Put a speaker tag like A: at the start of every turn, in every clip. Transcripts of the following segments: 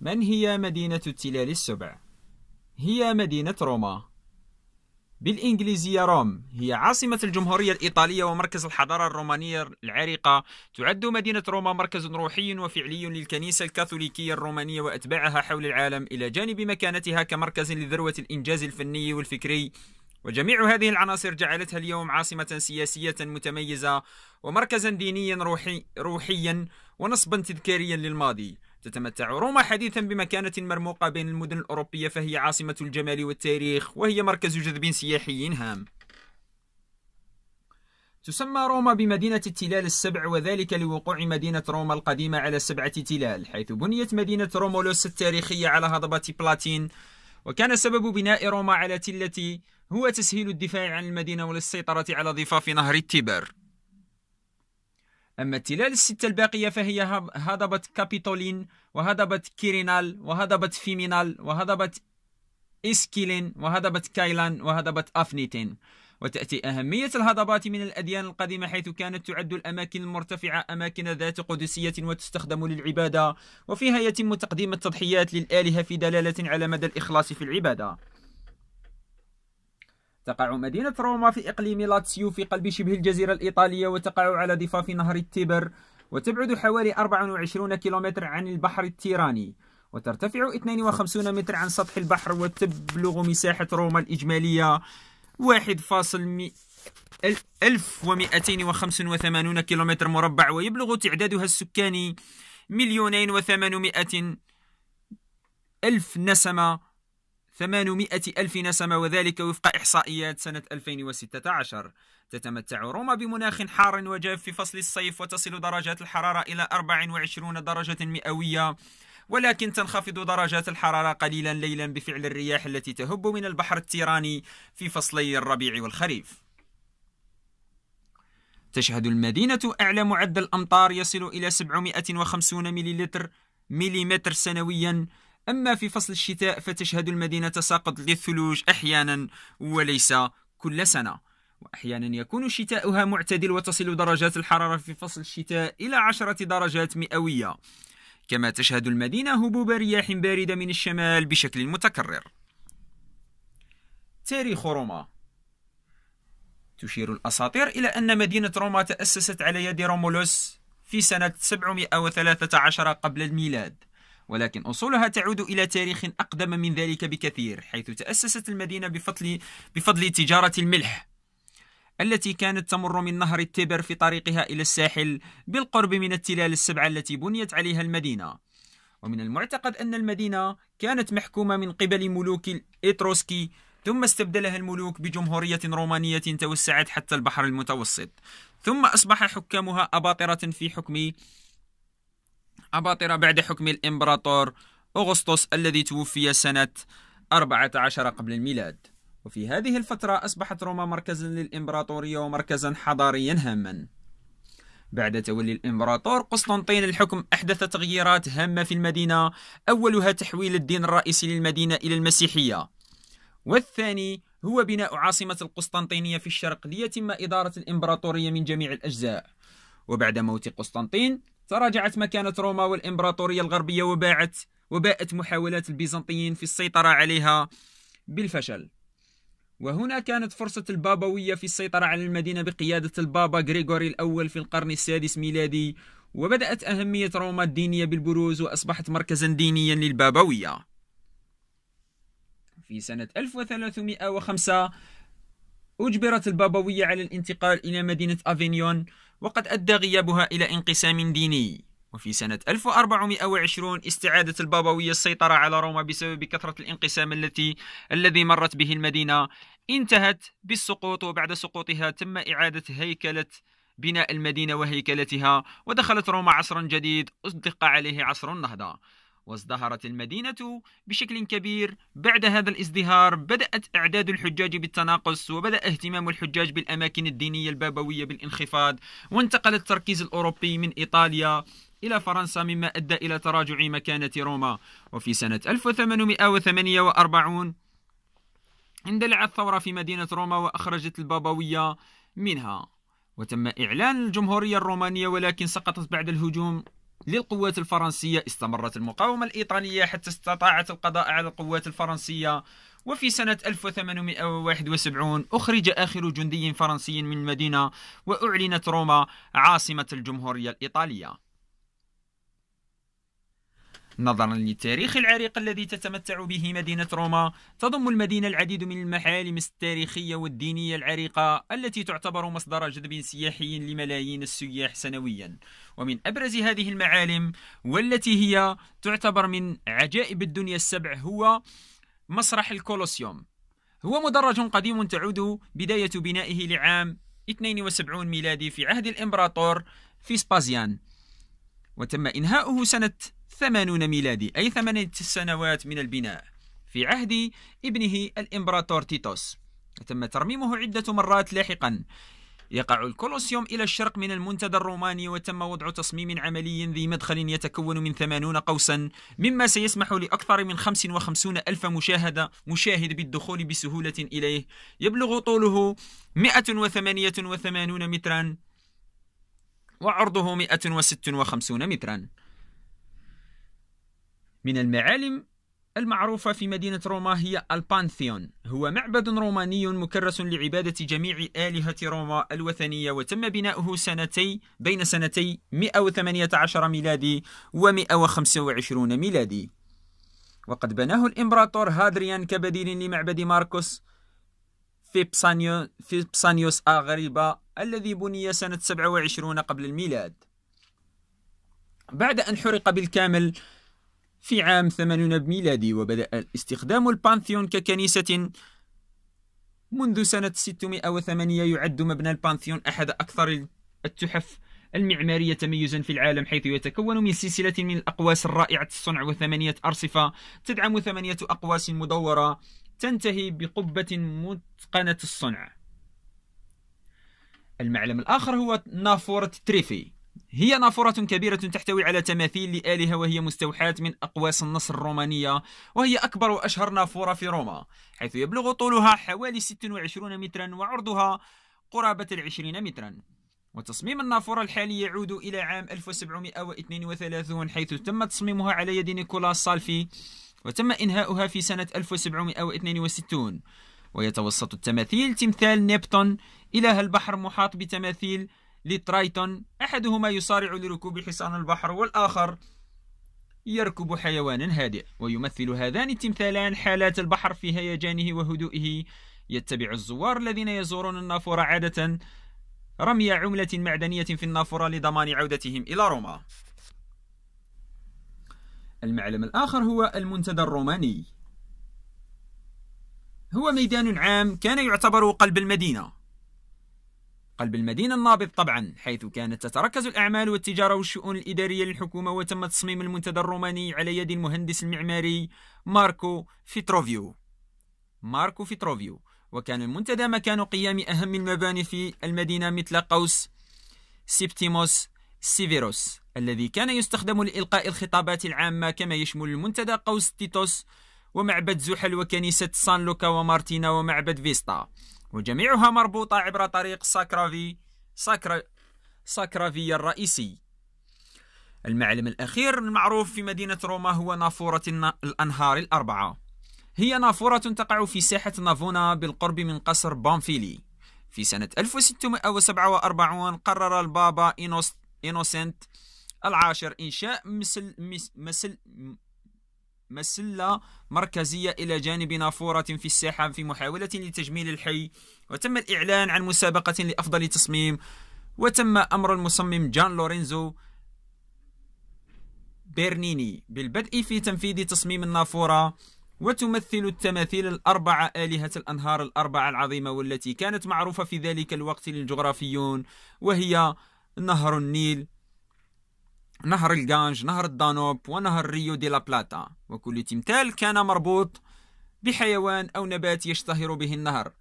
A: من هي مدينة التلال السبع؟ هي مدينة روما بالإنجليزية روم هي عاصمة الجمهورية الإيطالية ومركز الحضارة الرومانية العريقة تعد مدينة روما مركز روحي وفعلي للكنيسة الكاثوليكية الرومانية وأتباعها حول العالم إلى جانب مكانتها كمركز لذروة الإنجاز الفني والفكري وجميع هذه العناصر جعلتها اليوم عاصمة سياسية متميزة ومركزا دينيا روحي روحيا ونصبا تذكاريا للماضي تتمتع روما حديثا بمكانة مرموقة بين المدن الأوروبية فهي عاصمة الجمال والتاريخ وهي مركز جذب سياحي هام تسمى روما بمدينة التلال السبع وذلك لوقوع مدينة روما القديمة على سبعة تلال حيث بنيت مدينة رومولوس التاريخية على هضبة بلاتين وكان سبب بناء روما على تلة هو تسهيل الدفاع عن المدينة والسيطرة على ضفاف نهر التبر أما التلال الستة الباقية فهي هضبة كابيتولين وهضبة كيرينال وهضبة فيمينال وهضبة إسكيلين وهضبة كايلان وهضبة أفنيتين وتأتي أهمية الهضبات من الأديان القديمة حيث كانت تعد الأماكن المرتفعة أماكن ذات قدسية وتستخدم للعبادة وفيها يتم تقديم التضحيات للآلهة في دلالة على مدى الإخلاص في العبادة تقع مدينة روما في إقليم لاتسيو في قلب شبه الجزيرة الإيطالية وتقع على ضفاف نهر التيبر وتبعد حوالي 24 كيلومتر عن البحر التيراني وترتفع 52 متر عن سطح البحر وتبلغ مساحة روما الإجمالية 1285 كيلومتر مربع ويبلغ تعدادها السكاني مليونين وثمانمائة ألف نسمة ثمانمائة ألف نسمة وذلك وفق إحصائيات سنة 2016 تتمتع روما بمناخ حار وجاف في فصل الصيف وتصل درجات الحرارة إلى 24 درجة مئوية ولكن تنخفض درجات الحرارة قليلا ليلا بفعل الرياح التي تهب من البحر التيراني في فصلي الربيع والخريف تشهد المدينة أعلى معدل أمطار يصل إلى 750 مليلتر مليمتر سنويا أما في فصل الشتاء فتشهد المدينة تساقط للثلوج أحيانا وليس كل سنة وأحيانا يكون شتاؤها معتدل وتصل درجات الحرارة في فصل الشتاء إلى عشرة درجات مئوية كما تشهد المدينة هبوب رياح باردة من الشمال بشكل متكرر تاريخ روما تشير الأساطير إلى أن مدينة روما تأسست على يد رومولوس في سنة 713 قبل الميلاد ولكن أصولها تعود إلى تاريخ أقدم من ذلك بكثير حيث تأسست المدينة بفضل, بفضل تجارة الملح التي كانت تمر من نهر التبر في طريقها إلى الساحل بالقرب من التلال السبعة التي بنيت عليها المدينة ومن المعتقد أن المدينة كانت محكومة من قبل ملوك الإتروسكي ثم استبدلها الملوك بجمهورية رومانية توسعت حتى البحر المتوسط ثم أصبح حكامها أباطرة في حكم أباطرة بعد حكم الإمبراطور أغسطس الذي توفي سنة 14 قبل الميلاد وفي هذه الفترة أصبحت روما مركزا للإمبراطورية ومركزا حضاريا هاما بعد تولي الإمبراطور قسطنطين الحكم أحدث تغييرات هامة في المدينة أولها تحويل الدين الرئيسي للمدينة إلى المسيحية والثاني هو بناء عاصمة القسطنطينية في الشرق ليتم إدارة الإمبراطورية من جميع الأجزاء وبعد موت قسطنطين تراجعت مكانة روما والإمبراطورية الغربية وباعت وباءت محاولات البيزنطيين في السيطرة عليها بالفشل وهنا كانت فرصة البابوية في السيطرة على المدينة بقيادة البابا غريغوري الأول في القرن السادس ميلادي وبدأت أهمية روما الدينية بالبروز وأصبحت مركزا دينيا للبابوية في سنة 1305 أجبرت البابوية على الانتقال إلى مدينة أفينيون وقد أدى غيابها إلى انقسام ديني وفي سنة 1420 استعادت البابوية السيطرة على روما بسبب كثرة الانقسام التي الذي مرت به المدينة انتهت بالسقوط وبعد سقوطها تم إعادة هيكلة بناء المدينة وهيكلتها ودخلت روما عصرا جديد أصدق عليه عصر النهضة وازدهرت المدينة بشكل كبير بعد هذا الازدهار بدأت إعداد الحجاج بالتناقص وبدأ اهتمام الحجاج بالأماكن الدينية البابوية بالانخفاض وانتقل التركيز الأوروبي من إيطاليا إلى فرنسا مما أدى إلى تراجع مكانة روما وفي سنة 1848 اندلعت الثورة في مدينة روما وأخرجت البابوية منها وتم إعلان الجمهورية الرومانية ولكن سقطت بعد الهجوم للقوات الفرنسية استمرت المقاومة الإيطالية حتى استطاعت القضاء على القوات الفرنسية وفي سنة 1871 أخرج آخر جندي فرنسي من المدينة وأعلنت روما عاصمة الجمهورية الإيطالية نظرا للتاريخ العريق الذي تتمتع به مدينة روما تضم المدينة العديد من المحالم التاريخية والدينية العريقة التي تعتبر مصدر جذب سياحي لملايين السياح سنويا ومن أبرز هذه المعالم والتي هي تعتبر من عجائب الدنيا السبع هو مسرح الكولوسيوم هو مدرج قديم تعود بداية بنائه لعام 72 ميلادي في عهد الإمبراطور فيسبازيان وتم إنهاؤه سنة ثمانون ميلادي أي ثمانية سنوات من البناء في عهد ابنه الإمبراطور تيتوس تم ترميمه عدة مرات لاحقا يقع الكولوسيوم إلى الشرق من المنتدى الروماني وتم وضع تصميم عملي ذي مدخل يتكون من ثمانون قوسا مما سيسمح لأكثر من وخمسون ألف مشاهدة مشاهد بالدخول بسهولة إليه يبلغ طوله 188 مترا وعرضه 156 مترا من المعالم المعروفة في مدينة روما هي البانثيون هو معبد روماني مكرس لعبادة جميع آلهة روما الوثنية وتم بناؤه سنتي بين سنتي 118 ميلادي و 125 ميلادي وقد بناه الإمبراطور هادريان كبديل لمعبد ماركوس فيبسانيو فيبسانيوس أغريبا الذي بني سنة 27 قبل الميلاد بعد أن حرق بالكامل في عام 80 ميلادي وبدأ استخدام البانثيون ككنيسة منذ سنة 608 يعد مبنى البانثيون أحد أكثر التحف المعمارية تميزا في العالم حيث يتكون من سلسلة من الأقواس الرائعة الصنع وثمانية أرصفة تدعم ثمانية أقواس مدورة تنتهي بقبة متقنة الصنع المعلم الآخر هو نافورة تريفي هي نافورة كبيرة تحتوي على تماثيل لآلهة وهي مستوحاة من أقواس النصر الرومانية وهي أكبر وأشهر نافورة في روما حيث يبلغ طولها حوالي 26 مترا وعرضها قرابة العشرين مترا وتصميم النافورة الحالي يعود إلى عام 1732 حيث تم تصميمها على يد نيكولاس سالفي وتم إنهاؤها في سنة 1762 ويتوسط التماثيل تمثال نيبتون إله البحر محاط بتماثيل لترايتون أحدهما يصارع لركوب حصان البحر والآخر يركب حيوان هادئ ويمثل هذان التمثالان حالات البحر في هيجانه وهدوئه يتبع الزوار الذين يزورون النافورة عادة رمي عملة معدنية في النافورة لضمان عودتهم إلى روما المعلم الآخر هو المنتدى الروماني هو ميدان عام كان يعتبر قلب المدينة قلب المدينة النابض طبعا حيث كانت تتركز الأعمال والتجارة والشؤون الإدارية للحكومة وتم تصميم المنتدى الروماني على يد المهندس المعماري ماركو فيتروفيو ماركو فيتروفيو وكان المنتدى مكان قيام أهم المباني في المدينة مثل قوس سيبتيموس سيفيروس الذي كان يستخدم لإلقاء الخطابات العامة كما يشمل المنتدى قوس تيتوس ومعبد زحل وكنيسة سان لوكا ومارتينا ومعبد فيستا وجميعها مربوطة عبر طريق ساكرافي ساكرا ساكرافيا الرئيسي المعلم الأخير المعروف في مدينة روما هو نافورة الأنهار الأربعة هي نافورة تقع في ساحة نافونا بالقرب من قصر بامفيلي في سنة 1647 قرر البابا إينوس إينوسنت العاشر إنشاء مسل, مسل, مسل مسلة مركزية إلى جانب نافورة في الساحة في محاولة لتجميل الحي وتم الإعلان عن مسابقة لأفضل تصميم وتم أمر المصمم جان لورينزو بيرنيني بالبدء في تنفيذ تصميم النافورة وتمثل التماثيل الأربعة آلهة الأنهار الأربعة العظيمة والتي كانت معروفة في ذلك الوقت للجغرافيون وهي نهر النيل نهر الجانج نهر الدانوب ونهر ريو دي لا بلاتا وكل تمثال كان مربوط بحيوان أو نبات يشتهر به النهر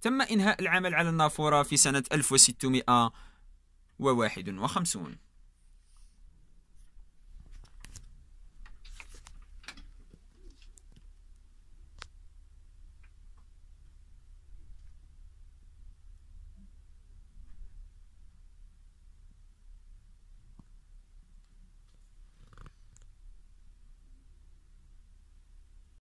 A: تم إنهاء العمل على النافورة في سنة 1651